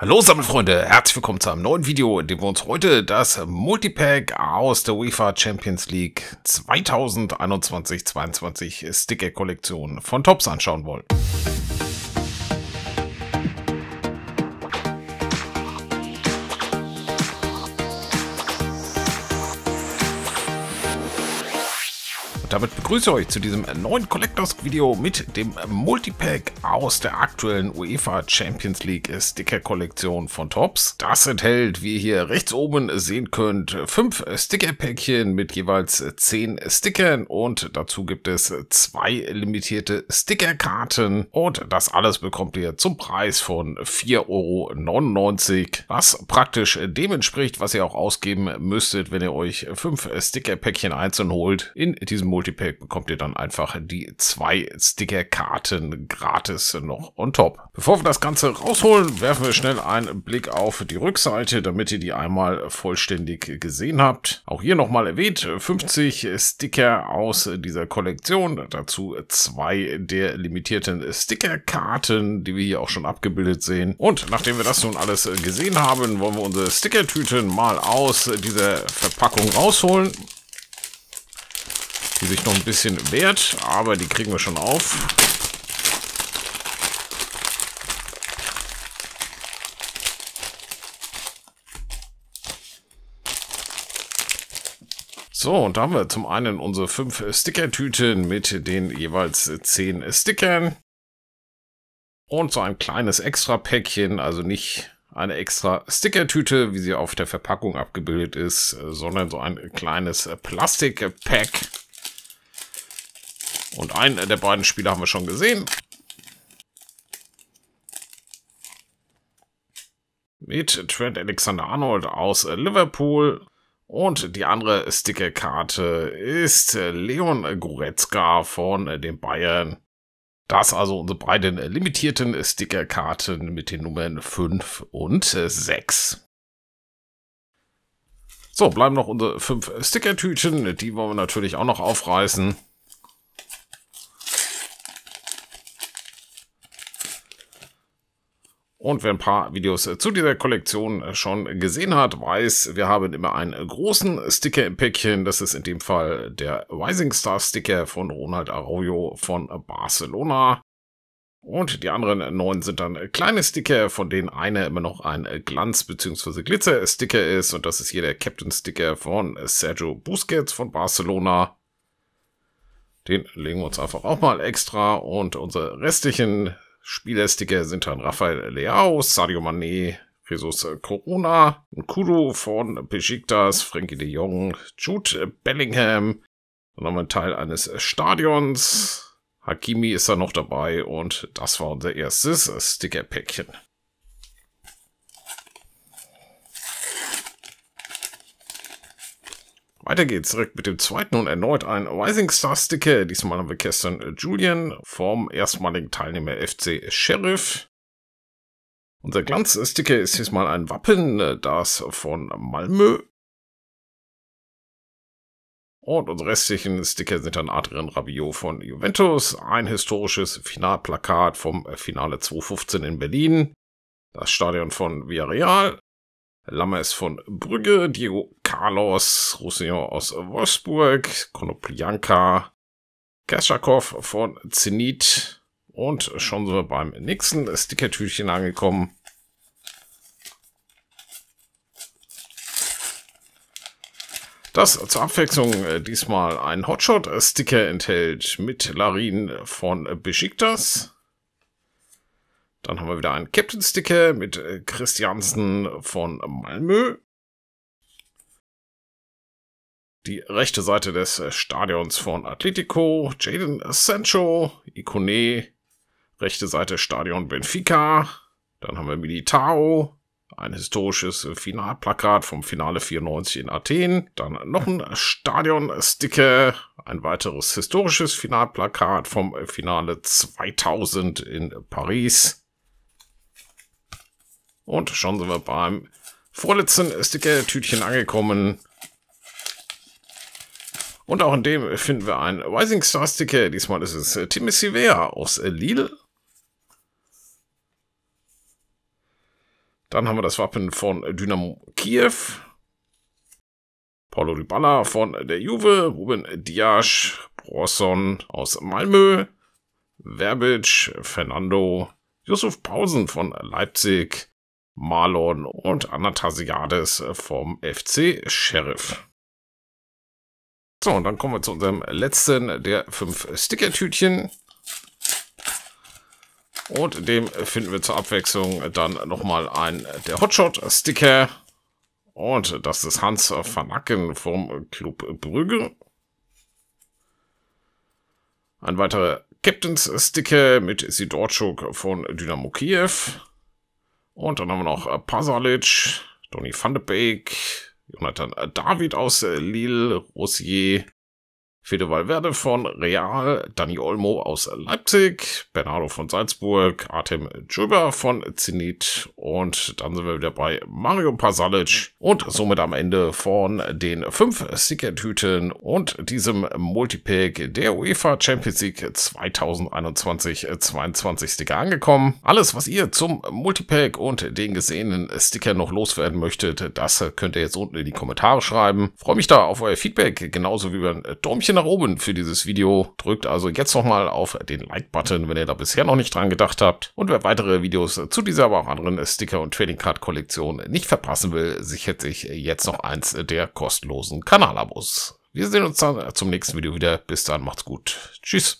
Hallo Sammelfreunde, herzlich willkommen zu einem neuen Video, in dem wir uns heute das Multipack aus der UEFA Champions League 2021-22 Sticker-Kollektion von Tops anschauen wollen. damit begrüße ich euch zu diesem neuen Collectors Video mit dem Multipack aus der aktuellen UEFA Champions League Sticker Kollektion von Tops. Das enthält, wie ihr hier rechts oben sehen könnt, fünf Sticker Päckchen mit jeweils zehn Stickern und dazu gibt es zwei limitierte Sticker Karten und das alles bekommt ihr zum Preis von 4,99 Euro, was praktisch dem entspricht, was ihr auch ausgeben müsstet, wenn ihr euch fünf Sticker Päckchen einzeln holt in diesem Multipack Multipack bekommt ihr dann einfach die zwei Sticker-Karten gratis noch on top. Bevor wir das Ganze rausholen, werfen wir schnell einen Blick auf die Rückseite, damit ihr die einmal vollständig gesehen habt. Auch hier nochmal erwähnt, 50 Sticker aus dieser Kollektion, dazu zwei der limitierten Sticker-Karten, die wir hier auch schon abgebildet sehen. Und nachdem wir das nun alles gesehen haben, wollen wir unsere Stickertüten mal aus dieser Verpackung rausholen die sich noch ein bisschen wehrt, aber die kriegen wir schon auf. So, und da haben wir zum einen unsere fünf Sticker-Tüten mit den jeweils zehn Stickern. Und so ein kleines Extra-Päckchen, also nicht eine extra Sticker-Tüte, wie sie auf der Verpackung abgebildet ist, sondern so ein kleines Plastik-Pack. Einen äh, der beiden Spieler haben wir schon gesehen. Mit Trent Alexander-Arnold aus äh, Liverpool. Und die andere Stickerkarte ist äh, Leon Goretzka von den Bayern. Das also unsere beiden limitierten Stickerkarten mit den Nummern 5 und 6. So, bleiben noch unsere fünf Stickertüten. Die wollen wir natürlich auch noch aufreißen. Und wer ein paar Videos äh, zu dieser Kollektion äh, schon gesehen hat, weiß, wir haben immer einen großen Sticker im Päckchen. Das ist in dem Fall der Rising Star Sticker von Ronald Arroyo von Barcelona. Und die anderen neun sind dann kleine Sticker, von denen einer immer noch ein Glanz- bzw. Glitzer-Sticker ist. Und das ist hier der Captain-Sticker von Sergio Busquets von Barcelona. Den legen wir uns einfach auch mal extra. Und unsere restlichen Spielersticker sind dann Raphael Leao, Sadio Mané, Jesus äh, Corona, Kudo von Besiktas, Frankie de Jong, Jude Bellingham. Dann haben wir einen Teil eines Stadions. Hakimi ist da noch dabei und das war unser erstes Stickerpäckchen. Weiter geht's zurück mit dem zweiten und erneut ein Rising Star Sticker. Diesmal haben wir gestern Julian vom erstmaligen Teilnehmer FC Sheriff. Unser Glanz-Sticker ist diesmal ein Wappen, äh, das von Malmö. Und unsere restlichen Sticker sind dann Adrian Rabiot von Juventus, ein historisches Finalplakat vom äh, Finale 2015 in Berlin, das Stadion von Villarreal, Lammes von Brügge, Diego Carlos Roussillon aus Wolfsburg, Konoplianka, Kerschakov von Zenit und schon so beim nächsten Stickertütchen angekommen. Das zur Abwechslung diesmal ein Hotshot-Sticker enthält mit Larin von Besiktas. Dann haben wir wieder einen Captain Sticker mit äh, Christiansen von Malmö. Die rechte Seite des äh, Stadions von Atletico, Jaden Sancho, Ikone. Rechte Seite Stadion Benfica. Dann haben wir Militao, ein historisches Finalplakat vom Finale 94 in Athen, dann noch ein Stadionsticker, ein weiteres historisches Finalplakat vom Finale 2000 in Paris, und schon sind wir beim vorletzten Sticker-Tütchen angekommen. Und auch in dem finden wir einen Rising Star Sticker. Diesmal ist es Timmy Sivea aus Lille. Dann haben wir das Wappen von Dynamo Kiew. Paulo Dybala von der Juve. Ruben Diasch, Brosson aus Malmö. Verbic, Fernando, Josef Pausen von Leipzig. Marlon und Anatasiades vom FC Sheriff. So, und dann kommen wir zu unserem letzten der fünf Sticker-Tütchen. Und dem finden wir zur Abwechslung dann nochmal ein der Hotshot-Sticker. Und das ist Hans van Acken vom Club Brügge. Ein weiterer Captains-Sticker mit Sidorchuk von Dynamo Kiew. Und dann haben wir noch äh, Pasalic, Donny van de Beek, Jonathan äh, David aus äh, Lille, Rosier, Fede Valverde von Real, Dani Olmo aus Leipzig, Bernardo von Salzburg, Artem Dschöber von Zenit und dann sind wir wieder bei Mario Pasalic und somit am Ende von den fünf Stickertüten und diesem Multipack der UEFA Champions League 2021-22 Sticker angekommen. Alles, was ihr zum Multipack und den gesehenen Sticker noch loswerden möchtet, das könnt ihr jetzt unten in die Kommentare schreiben. Freue mich da auf euer Feedback, genauso wie über ein Däumchen Däumchen nach oben für dieses Video. Drückt also jetzt nochmal auf den Like-Button, wenn ihr da bisher noch nicht dran gedacht habt. Und wer weitere Videos zu dieser, aber auch anderen Sticker- und Trading-Card-Kollektion nicht verpassen will, sichert sich jetzt noch eins der kostenlosen Kanalabos. Wir sehen uns dann zum nächsten Video wieder. Bis dann, macht's gut. Tschüss.